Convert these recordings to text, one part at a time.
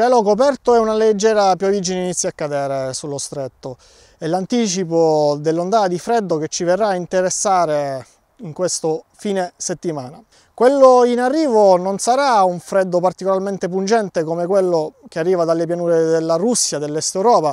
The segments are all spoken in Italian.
Cielo coperto e una leggera piovigine inizia a cadere sullo stretto È l'anticipo dell'ondata di freddo che ci verrà a interessare in questo fine settimana. Quello in arrivo non sarà un freddo particolarmente pungente come quello che arriva dalle pianure della Russia, dell'Est Europa,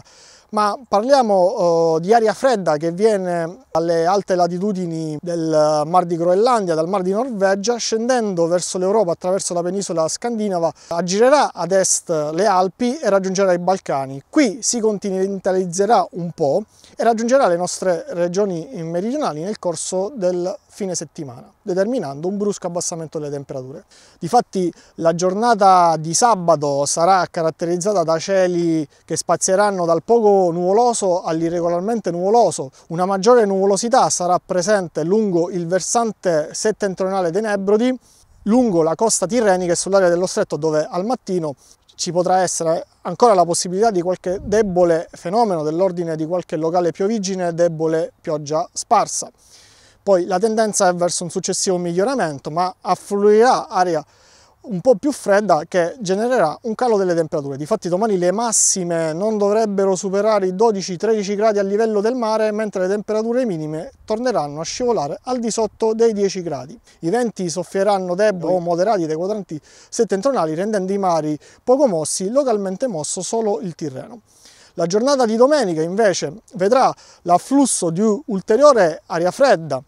ma parliamo eh, di aria fredda che viene dalle alte latitudini del eh, Mar di Groenlandia, dal Mar di Norvegia, scendendo verso l'Europa attraverso la penisola scandinava, aggirerà ad est le Alpi e raggiungerà i Balcani. Qui si continentalizzerà un po' e raggiungerà le nostre regioni meridionali nel corso del fine settimana, determinando un brusco abbassamento delle temperature. Difatti la giornata di sabato sarà caratterizzata da cieli che spazieranno dal poco nuvoloso all'irregolarmente nuvoloso. Una maggiore nuvolosità sarà presente lungo il versante settentrionale dei Nebrodi, lungo la costa tirrenica e sull'area dello stretto dove al mattino ci potrà essere ancora la possibilità di qualche debole fenomeno dell'ordine di qualche locale piovigine, debole pioggia sparsa. Poi la tendenza è verso un successivo miglioramento, ma affluirà aria un po' più fredda che genererà un calo delle temperature. Difatti domani le massime non dovrebbero superare i 12-13 gradi a livello del mare, mentre le temperature minime torneranno a scivolare al di sotto dei 10 gradi. I venti soffieranno deboli o moderati dai quadranti settentrionali, rendendo i mari poco mossi, localmente mosso solo il Tirreno. La giornata di domenica invece vedrà l'afflusso di ulteriore aria fredda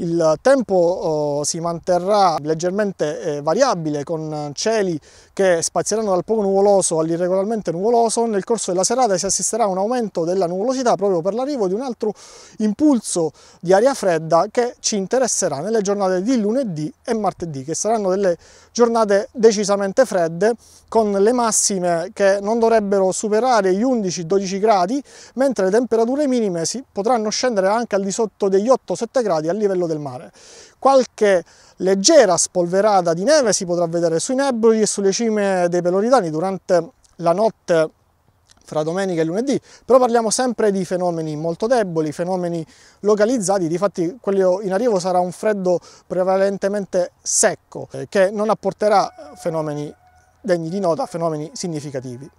il tempo oh, si manterrà leggermente eh, variabile con cieli che spazieranno dal poco nuvoloso all'irregolarmente nuvoloso. Nel corso della serata si assisterà a un aumento della nuvolosità proprio per l'arrivo di un altro impulso di aria fredda che ci interesserà nelle giornate di lunedì e martedì che saranno delle giornate decisamente fredde con le massime che non dovrebbero superare gli 11-12 gradi mentre le temperature minime si potranno scendere anche al di sotto degli 8-7 gradi a livello del mare. Qualche leggera spolverata di neve si potrà vedere sui neboli e sulle cime dei peloritani durante la notte fra domenica e lunedì, però parliamo sempre di fenomeni molto deboli, fenomeni localizzati, difatti quello in arrivo sarà un freddo prevalentemente secco eh, che non apporterà fenomeni degni di nota, fenomeni significativi.